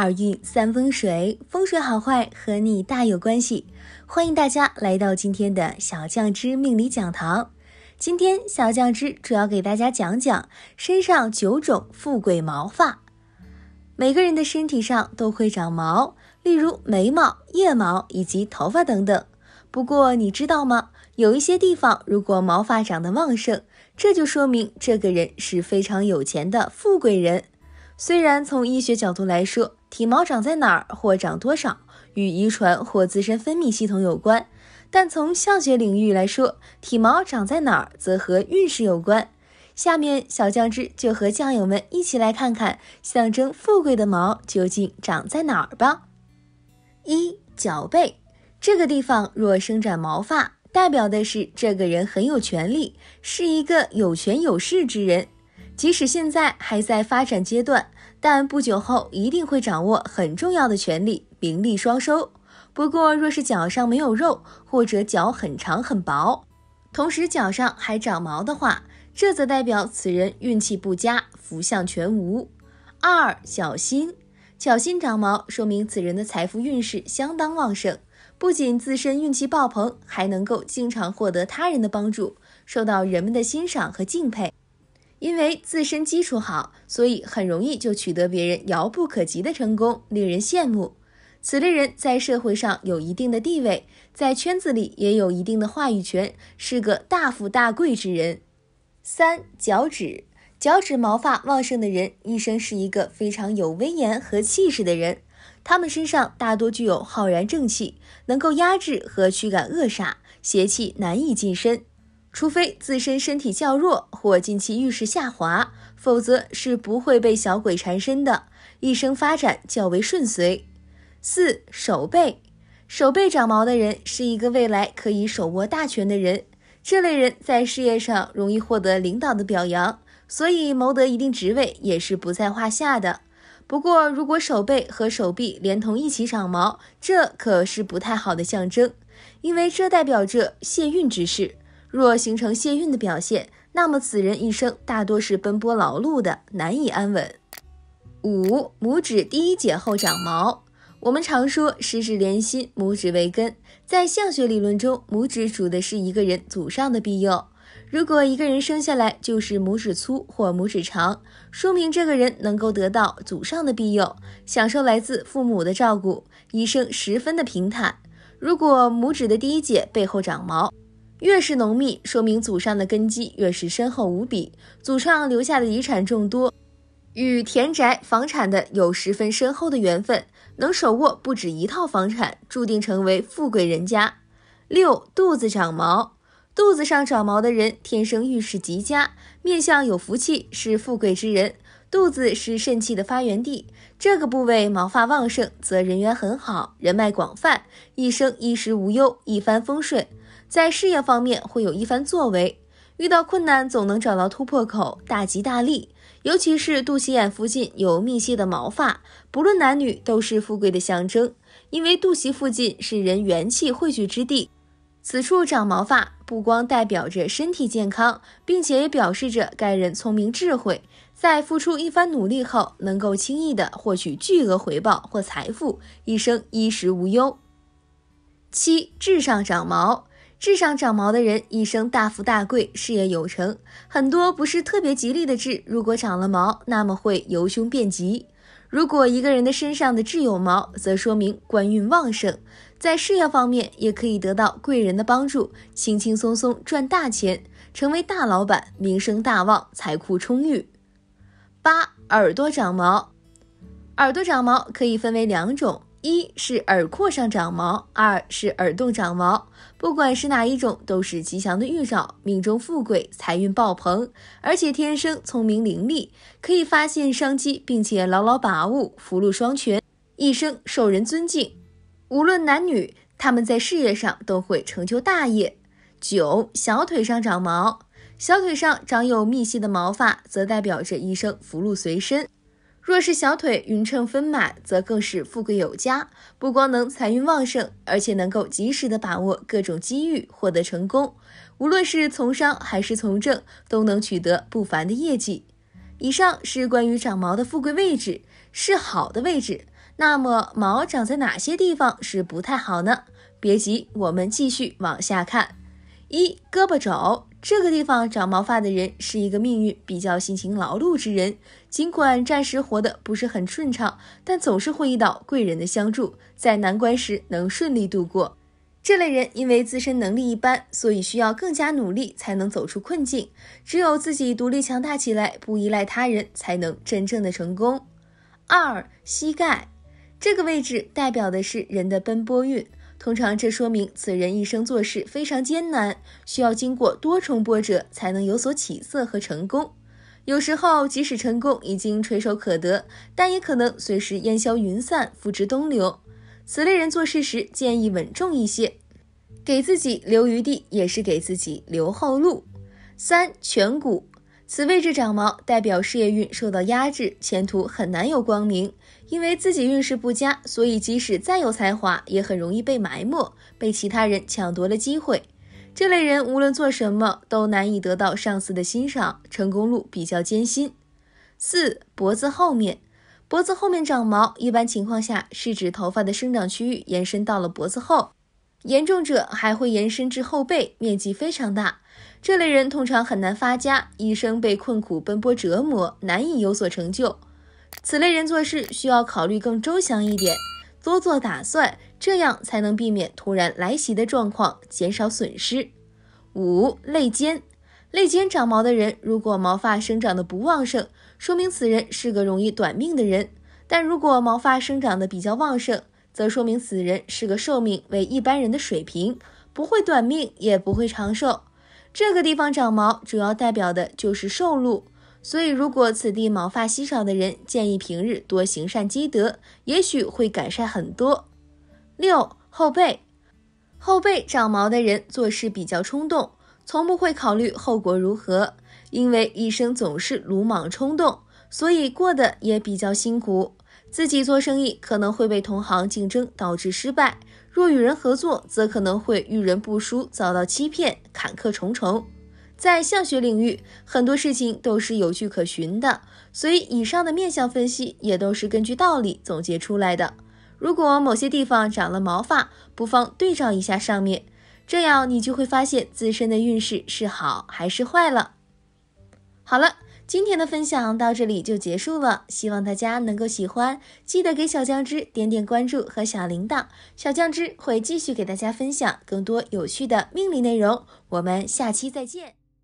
二运三风水，风水好坏和你大有关系。欢迎大家来到今天的小酱汁命理讲堂。今天小酱汁主要给大家讲讲身上九种富贵毛发。每个人的身体上都会长毛，例如眉毛、腋毛以及头发等等。不过你知道吗？有一些地方如果毛发长得旺盛，这就说明这个人是非常有钱的富贵人。虽然从医学角度来说，体毛长在哪儿或长多少与遗传或自身分泌系统有关，但从相学领域来说，体毛长在哪儿则和运势有关。下面小酱汁就和酱友们一起来看看，象征富贵的毛究竟长在哪儿吧。一脚背这个地方若生长毛发，代表的是这个人很有权利，是一个有权有势之人。即使现在还在发展阶段，但不久后一定会掌握很重要的权利，名利双收。不过，若是脚上没有肉，或者脚很长很薄，同时脚上还长毛的话，这则代表此人运气不佳，福相全无。二，小心，脚心长毛说明此人的财富运势相当旺盛，不仅自身运气爆棚，还能够经常获得他人的帮助，受到人们的欣赏和敬佩。因为自身基础好，所以很容易就取得别人遥不可及的成功，令人羡慕。此类人在社会上有一定的地位，在圈子里也有一定的话语权，是个大富大贵之人。三脚趾，脚趾毛发旺盛的人，一生是一个非常有威严和气势的人。他们身上大多具有浩然正气，能够压制和驱赶恶煞邪气，难以近身。除非自身身体较弱或近期运势下滑，否则是不会被小鬼缠身的，一生发展较为顺遂。四手背，手背长毛的人是一个未来可以手握大权的人，这类人在事业上容易获得领导的表扬，所以谋得一定职位也是不在话下的。不过，如果手背和手臂连同一起长毛，这可是不太好的象征，因为这代表着泄运之势。若形成泄运的表现，那么此人一生大多是奔波劳碌的，难以安稳。五拇指第一节后长毛，我们常说十指连心，拇指为根。在相学理论中，拇指主的是一个人祖上的庇佑。如果一个人生下来就是拇指粗或拇指长，说明这个人能够得到祖上的庇佑，享受来自父母的照顾，一生十分的平坦。如果拇指的第一节背后长毛，越是浓密，说明祖上的根基越是深厚无比，祖上留下的遗产众多，与田宅房产的有十分深厚的缘分，能手握不止一套房产，注定成为富贵人家。六肚子长毛，肚子上长毛的人天生运势极佳，面相有福气，是富贵之人。肚子是肾气的发源地，这个部位毛发旺盛，则人缘很好，人脉广泛，一生衣食无忧，一帆风顺。在事业方面会有一番作为，遇到困难总能找到突破口，大吉大利。尤其是肚脐眼附近有密细的毛发，不论男女都是富贵的象征，因为肚脐附近是人元气汇聚之地，此处长毛发不光代表着身体健康，并且也表示着该人聪明智慧，在付出一番努力后，能够轻易的获取巨额回报或财富，一生衣食无忧。七，痣上长毛。痣上长毛的人一生大富大贵，事业有成。很多不是特别吉利的痣，如果长了毛，那么会由凶变吉。如果一个人的身上的痣有毛，则说明官运旺盛，在事业方面也可以得到贵人的帮助，轻轻松松赚大钱，成为大老板，名声大旺，财库充裕。八耳朵长毛，耳朵长毛可以分为两种：一是耳廓上长毛，二是耳洞长毛。不管是哪一种，都是吉祥的预兆，命中富贵，财运爆棚，而且天生聪明伶俐，可以发现商机，并且牢牢把握，福禄双全，一生受人尊敬。无论男女，他们在事业上都会成就大业。九小腿上长毛，小腿上长有密细的毛发，则代表着一生福禄随身。若是小腿匀称丰满，则更是富贵有加。不光能财运旺盛，而且能够及时的把握各种机遇，获得成功。无论是从商还是从政，都能取得不凡的业绩。以上是关于长毛的富贵位置，是好的位置。那么，毛长在哪些地方是不太好呢？别急，我们继续往下看。一，胳膊肘。这个地方长毛发的人是一个命运比较辛勤劳碌之人，尽管暂时活得不是很顺畅，但总是会遇到贵人的相助，在难关时能顺利度过。这类人因为自身能力一般，所以需要更加努力才能走出困境，只有自己独立强大起来，不依赖他人才能真正的成功。二膝盖这个位置代表的是人的奔波运。通常，这说明此人一生做事非常艰难，需要经过多重波折才能有所起色和成功。有时候，即使成功已经垂手可得，但也可能随时烟消云散、付之东流。此类人做事时建议稳重一些，给自己留余地，也是给自己留后路。三颧骨。此位置长毛代表事业运受到压制，前途很难有光明。因为自己运势不佳，所以即使再有才华，也很容易被埋没，被其他人抢夺了机会。这类人无论做什么，都难以得到上司的欣赏，成功路比较艰辛。四脖子后面，脖子后面长毛，一般情况下是指头发的生长区域延伸到了脖子后，严重者还会延伸至后背，面积非常大。这类人通常很难发家，一生被困苦奔波折磨，难以有所成就。此类人做事需要考虑更周详一点，多做打算，这样才能避免突然来袭的状况，减少损失。五肋尖，肋尖长毛的人，如果毛发生长的不旺盛，说明此人是个容易短命的人；但如果毛发生长的比较旺盛，则说明此人是个寿命为一般人的水平，不会短命，也不会长寿。这个地方长毛，主要代表的就是寿禄，所以如果此地毛发稀少的人，建议平日多行善积德，也许会改善很多。六后背，后背长毛的人做事比较冲动，从不会考虑后果如何，因为一生总是鲁莽冲动，所以过得也比较辛苦，自己做生意可能会被同行竞争导致失败。若与人合作，则可能会遇人不淑，遭到欺骗，坎坷重重。在相学领域，很多事情都是有据可循的，所以以上的面相分析也都是根据道理总结出来的。如果某些地方长了毛发，不妨对照一下上面，这样你就会发现自身的运势是好还是坏了。好了，今天的分享到这里就结束了，希望大家能够喜欢，记得给小酱汁点点关注和小铃铛，小酱汁会继续给大家分享更多有趣的命理内容，我们下期再见。